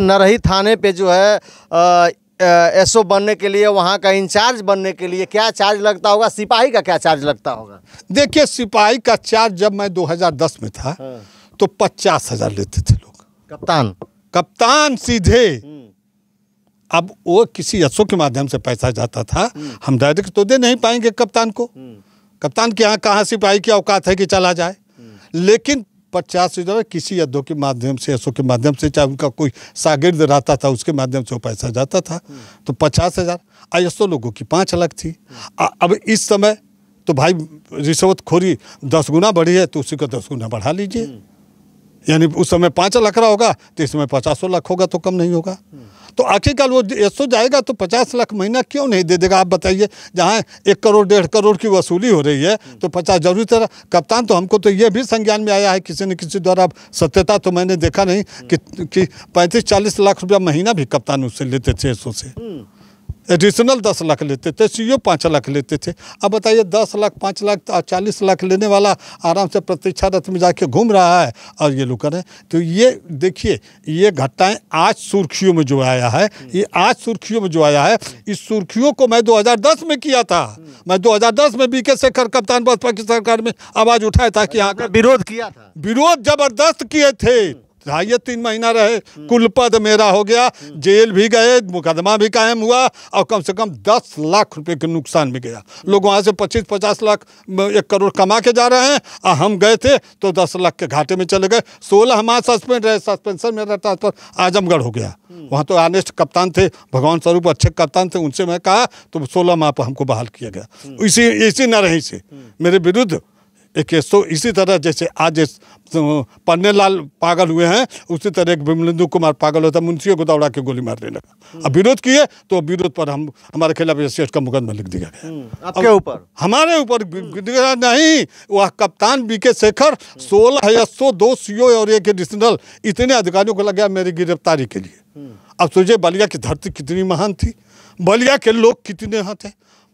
नरही थाने पे जो है एसओ बनने के लिए वहाँ का इंचार्ज बनने के लिए क्या चार्ज लगता होगा सिपाही का क्या चार्ज लगता होगा देखिए सिपाही का चार्ज जब मैं 2010 में था हाँ। तो पचास हजार लेते थे लोग कप्तान कप्तान सीधे हम्म। अब वो किसी एसओ के माध्यम से पैसा जाता था हम्म। हम डायरेक्ट तो दे नहीं पाएंगे कप्तान को हम्म। कप्तान के यहाँ कहाँ सिपाही की औकात है कि चला जाए लेकिन पचास जो है किसी अद्धों के माध्यम से ऐसों के माध्यम से चाहे उनका कोई सागिर्द रहता था उसके माध्यम से वो पैसा जाता था तो पचास हज़ार आयसो लोगों की पाँच लाख थी अब इस समय तो भाई रिश्वत खोरी दस गुना बढ़ी है तो उसी को दस गुना बढ़ा लीजिए यानी उस समय पाँच लाख रहा होगा तो इस समय पचासों लाख होगा तो कम नहीं होगा तो आखिरकार वो सौ जाएगा तो पचास लाख महीना क्यों नहीं दे देगा आप बताइए जहाँ एक करोड़ डेढ़ करोड़ की वसूली हो रही है तो पचास जरूरी तरह कप्तान तो हमको तो ये भी संज्ञान में आया है किसी न किसी द्वारा सत्यता तो मैंने देखा नहीं कि, कि पैंतीस चालीस लाख रुपया महीना भी कप्तान उससे लेते थे सौ से एडिशनल दस लाख लेते थे सी ओ पाँच लाख लेते थे अब बताइए दस लाख पाँच लाख और चालीस लाख लेने वाला आराम से प्रतीक्षा रथ में जाके घूम रहा है और ये लोग कर रहे हैं तो ये देखिए ये घटनाएं आज सुर्खियों में जो आया है ये आज सुर्खियों में जो आया है इस सुर्खियों को मैं 2010 में किया था मैं 2010 में बी के शेखर कप्तान बसपा की सरकार में आवाज़ उठाया था कि यहाँ का विरोध किया था विरोध जबरदस्त किए थे ढाई या तीन महीना रहे कुल पद मेरा हो गया जेल भी गए मुकदमा भी कायम हुआ और कम से कम दस लाख रुपए के नुकसान भी गया लोग वहाँ से पच्चीस पचास लाख एक करोड़ कमा के जा रहे हैं और हम गए थे तो दस लाख के घाटे में चले गए सोलह माह सस्पेंड रहे सस्पेंशन मेरा ट्रांसफर आजमगढ़ हो गया वहाँ तो आनेस्ट कप्तान थे भगवान स्वरूप अच्छे कप्तान थे उनसे मैं कहा तो सोलह माह पर हमको बहाल किया गया हम्म। इसी इसी न रहें से मेरे विरुद्ध एक सो इसी तरह जैसे आज तो, पन्ने लाल पागल हुए हैं उसी तरह एक विमलेंदु कुमार पागल होता मुंशियों को दौड़ा के गोली मारने लगा हम्म। अब विरोध किए तो विरोध पर हम हमारे खिलाफ एस का मुकदमा लिख दिया गया हम्म। आपके ऊपर हमारे ऊपर हम्म। नहीं वह कप्तान बी के शेखर सोलह या सौ दो सीओ और एक एडिशनल इतने अधिकारियों को लग गया मेरी गिरफ्तारी के लिए अब सोचिए बलिया की धरती कितनी महान थी बलिया के लोग कितने हाथ हैं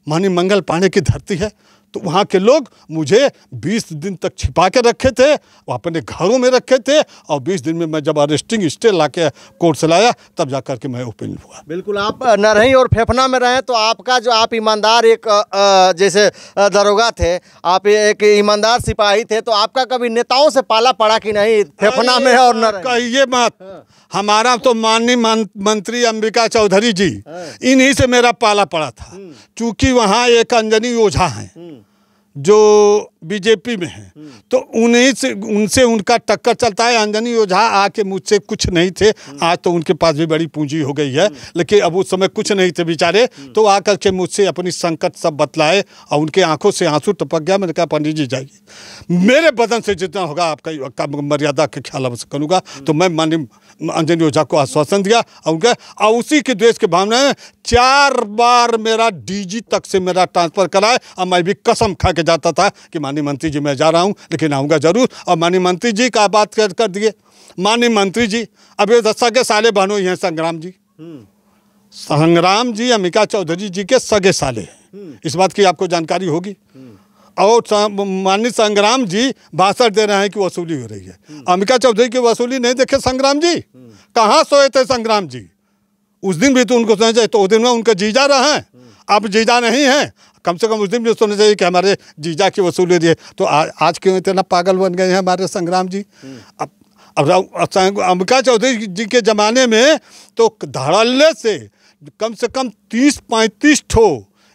मानी मंगल पाने की धरती है तो वहाँ के लोग मुझे 20 दिन तक छिपा के रखे थे वो अपने घरों में रखे थे और 20 दिन में मैं जब अरेस्टिंग स्टे ला के कोर्ट से लाया तब जा करके मैं ओपन हुआ बिल्कुल आप न रहें और फेफना में रहें तो आपका जो आप ईमानदार एक जैसे दरोगा थे आप एक ईमानदार सिपाही थे तो आपका कभी नेताओं से पाला पड़ा कि नहीं फेफना में और न कहिए मत हाँ। हमारा तो माननीय मंत्री अंबिका चौधरी जी हाँ। इन्हीं से मेरा पाला पड़ा था हम्म। चूंकि वहाँ एक अंजनी ओझा हैं जो बीजेपी में हैं तो उन्हीं से उनसे उनका टक्कर चलता है अंजनी ओझा आके मुझसे कुछ नहीं थे आज तो उनके पास भी बड़ी पूंजी हो गई है लेकिन अब उस समय कुछ नहीं थे बेचारे तो आकर के मुझसे अपनी संकट सब बतलाए और उनके आंखों से आंसू टपक गया मैंने कहा पंडित जी जाइए मेरे बदन से जितना होगा आपका मर्यादा के ख्याल अवश्य करूँगा तो मैं माननीय अंजनी ओझा को आश्वासन दिया और उनके और उसी के द्वेष के भावना में चार बार मेरा डी तक से मेरा ट्रांसफर कराए और मैं भी कसम खा के जाता था कि माननीय मंत्री जी मैं जा रहा हूँ लेकिन आऊँगा जरूर और माननीय मंत्री जी का बात कर कर दिए माननीय मंत्री जी अभी दस्ता तो के साले बहनों हैं संग्राम जी हम्म। संग्राम जी अमिका चौधरी जी के सगे साले हैं हम्म। इस बात की आपको जानकारी होगी हम्म। और माननीय संग्राम जी भाषण दे रहे हैं कि वसूली हो रही है अमिका चौधरी की वसूली नहीं देखे संग्राम जी कहाँ सोए थे संग्राम जी उस दिन भी तो उनको सोचना चाहिए तो उस दिन में उनका जीजा रहा है आप जीजा नहीं हैं कम से कम उस दिन भी तो सुनना चाहिए कि हमारे जीजा की वसूली दिए तो आ, आज क्यों इतना पागल बन गए हैं हमारे संग्राम जी हम्म। अब अब अंबिका चौधरी जी के ज़माने में तो धड़ल्ले से कम से कम तीस पैंतीस ठो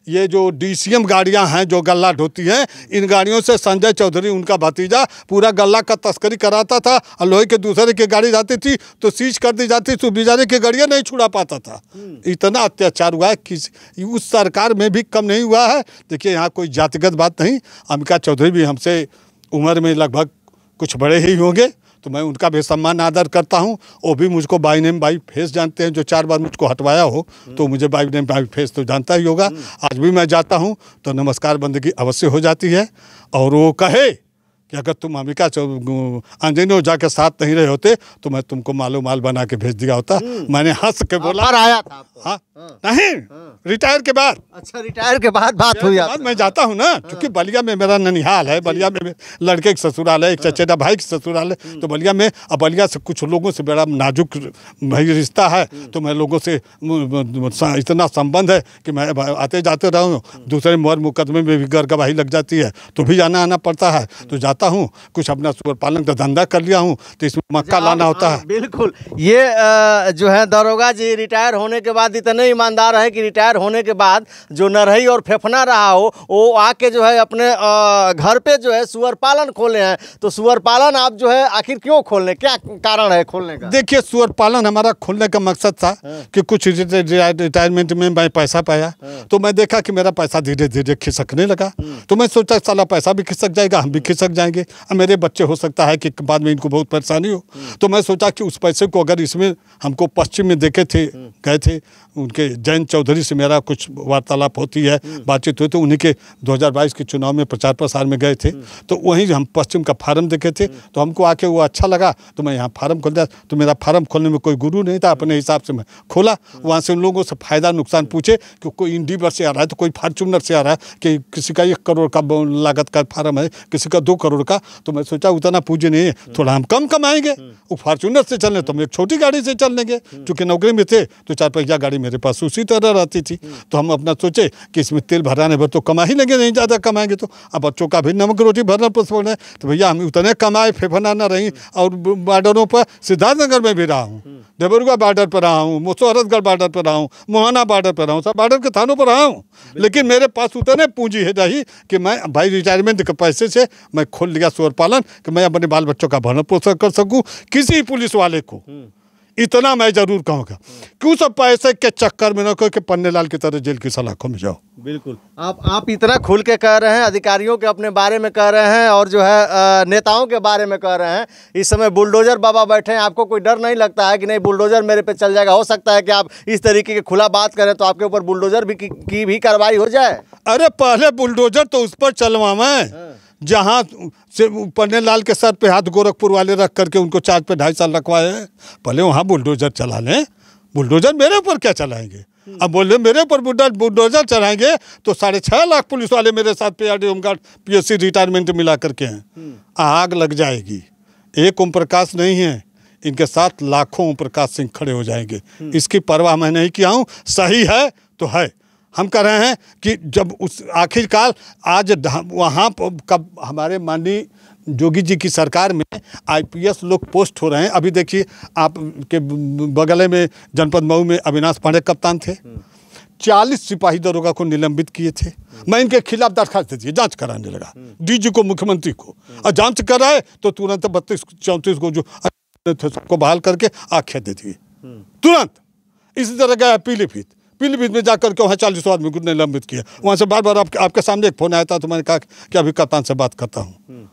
ये जो डीसीएम गाड़ियां हैं जो गल्ला ढोती हैं इन गाड़ियों से संजय चौधरी उनका भतीजा पूरा गल्ला का तस्करी कराता था और लोहे के दूसरे की गाड़ी जाती थी तो सीज कर दी जाती तो बेचारे की गाड़ियाँ नहीं छुड़ा पाता था हम्म। इतना अत्याचार हुआ है कि उस सरकार में भी कम नहीं हुआ है देखिए यहाँ कोई जातिगत बात नहीं अमिका चौधरी भी हमसे उम्र में लगभग कुछ बड़े ही होंगे तो मैं उनका भी सम्मान आदर करता हूँ वो भी मुझको बाई नेम बाई फेस जानते हैं जो चार बार मुझको हटवाया हो तो मुझे बाई नेम बाई फेस तो जानता ही होगा आज भी मैं जाता हूँ तो नमस्कार बंदगी अवश्य हो जाती है और वो कहे कि अगर तुम अमिका अंजनी ओझा के साथ नहीं रहे होते तो मैं तुमको मालो माल बना के भेज दिया होता हम्म। मैंने हंस के हाँ, बोला आया था तो। हाँ।, हाँ नहीं हाँ। रिटायर के बाद अच्छा रिटायर के बाद बात हुई बाद मैं जाता हूँ ना क्योंकि बलिया में मेरा ननिहाल है बलिया में लड़के की ससुराल है एक चचेरा भाई की ससुराल है हम्म। तो बलिया में अब बलिया से कुछ लोगों से बड़ा नाजुक भाई रिश्ता है हम्म। तो मैं लोगों से इतना संबंध है कि मैं आते जाते रहूँ दूसरे मर मुकदमे में भी गर्गवाही लग जाती है तो भी जाना आना पड़ता है तो जा खाता हूँ कुछ अपना सुअर पालन का धंधा कर लिया हूँ तो इसमें मक्का लाना होता हाँ, है बिल्कुल ये जो है दरोगा जी रिटायर होने के बाद इतने ईमानदार है कि रिटायर होने के बाद जो नरही और फेफना रहा हो वो आके जो है अपने घर पे जो है सुअर पालन खोले हैं तो सुअर पालन आप जो है आखिर क्यों खोलने क्या कारण है खोलने का देखिए सुअर पालन हमारा खोलने का मकसद था हाँ। कि कुछ रिटायरमेंट में मैं पैसा पाया हाँ। तो मैं देखा कि मेरा पैसा धीरे धीरे खिसकने लगा तो मैं सोचा साला पैसा भी खिसक जाएगा हम भी खिसक जाएंगे जाएंगे और मेरे बच्चे हो सकता है कि बाद में इनको बहुत परेशानी हो तो मैं सोचा कि उस पैसे को अगर इसमें हमको पश्चिम में देखे थे गए थे उनके जैन चौधरी से मेरा कुछ वार्तालाप होती है बातचीत हुई तो उन्हीं के 2022 के चुनाव में प्रचार प्रसार में गए थे तो वहीं हम पश्चिम का फार्म देखे थे तो हमको आके वो अच्छा लगा तो मैं यहाँ फार्म खोल दिया तो मेरा फार्म खोलने में कोई गुरु नहीं था अपने हिसाब से मैं खोला वहाँ से उन लोगों से फ़ायदा नुकसान पूछे कि कोई इंडी से आ रहा है तो कोई फार्चूनर से आ रहा है कि किसी का एक करोड़ का लागत का फार्म है किसी का दो करोड़ करोड़ का तो मैं सोचा उतना पूंजी नहीं है थोड़ा हम कम कमाएंगे वो फॉर्चूनर से चलने तो हम एक छोटी गाड़ी से चल लेंगे चूँकि नौकरी में थे तो चार पहिया गाड़ी मेरे पास उसी तरह रहती थी तो हम अपना सोचे कि इसमें तेल भराने पर तो कमा ही लेंगे नहीं ज़्यादा कमाएंगे तो अब बच्चों का भी नमक रोटी भरना पसंद है तो भैया हम उतने कमाए फेफना ना रही और बॉर्डरों पर सिद्धार्थनगर में भी रहा हूँ देवरुआ बॉर्डर पर रहा हूँ मुसोहरतगढ़ बॉर्डर पर रहा हूँ मोहाना बॉर्डर पर रहा हूँ सब बॉर्डर के थानों पर रहा हूँ लेकिन मेरे पास उतने पूंजी है रही कि मैं भाई रिटायरमेंट के पैसे से मैं खो खोल लिया सुअर पालन कि मैं अपने बाल बच्चों का भरण पोषण कर सकूँ किसी पुलिस वाले को हम्म। इतना मैं जरूर कहूँगा क्यों सब पैसे के चक्कर में न कहो कि पन्ने लाल की तरह जेल की सलाखों में जाओ बिल्कुल आप आप इतना खुल के कह रहे हैं अधिकारियों के अपने बारे में कह रहे हैं और जो है नेताओं के बारे में कह रहे हैं इस समय बुलडोजर बाबा बैठे हैं आपको कोई डर नहीं लगता है कि नहीं बुलडोजर मेरे पे चल जाएगा हो सकता है कि आप इस तरीके की खुला बात करें तो आपके ऊपर बुलडोजर भी की, की भी कार्रवाई हो जाए अरे पहले बुलडोजर तो उस पर चलवा मैं हाँ। जहाँ से पन्ने लाल के सर पे हाथ गोरखपुर वाले रख करके उनको चार्ज पे ढाई साल रखवाए भले वहाँ बुलडोजर चला लें बुलडोजर मेरे ऊपर क्या चलाएंगे हम्म। अब बोल रहे मेरे ऊपर बुलडोजर चलाएंगे तो साढ़े छः लाख पुलिस वाले मेरे साथ पे R D home guard P retirement मिला करके हैं हम्म। आग लग जाएगी एक ओम प्रकाश नहीं है इनके साथ लाखों ओम प्रकाश सिंह खड़े हो जाएंगे हम्म। इसकी परवाह मैं नहीं किया हूँ सही है तो है हम कह रहे हैं कि जब उस आखिरकार आज वहाँ कब हमारे माननीय जोगी जी की सरकार में आईपीएस लोग पोस्ट हो रहे हैं अभी देखिए आपके बगले में जनपद मऊ में अविनाश पांडे कप्तान थे हम्म। चालीस सिपाही दरोगा को निलंबित किए थे हम्म। मैं इनके खिलाफ दरखास्त दे दिए जांच कराने लगा हम्म। डीजी को मुख्यमंत्री को और जांच कराए तो तुरंत बत्तीस चौंतीस को जो थे सबको बहाल करके आख्या दे दिए तुरंत इसी तरह अपील पीलीभीत पीलीभीत में जाकर के वहाँ चालीसों आदमी को निलंबित किया वहाँ से बार बार आपके आपके सामने एक फ़ोन आया था तो मैंने कहा कि अभी कप्तान से बात करता हूँ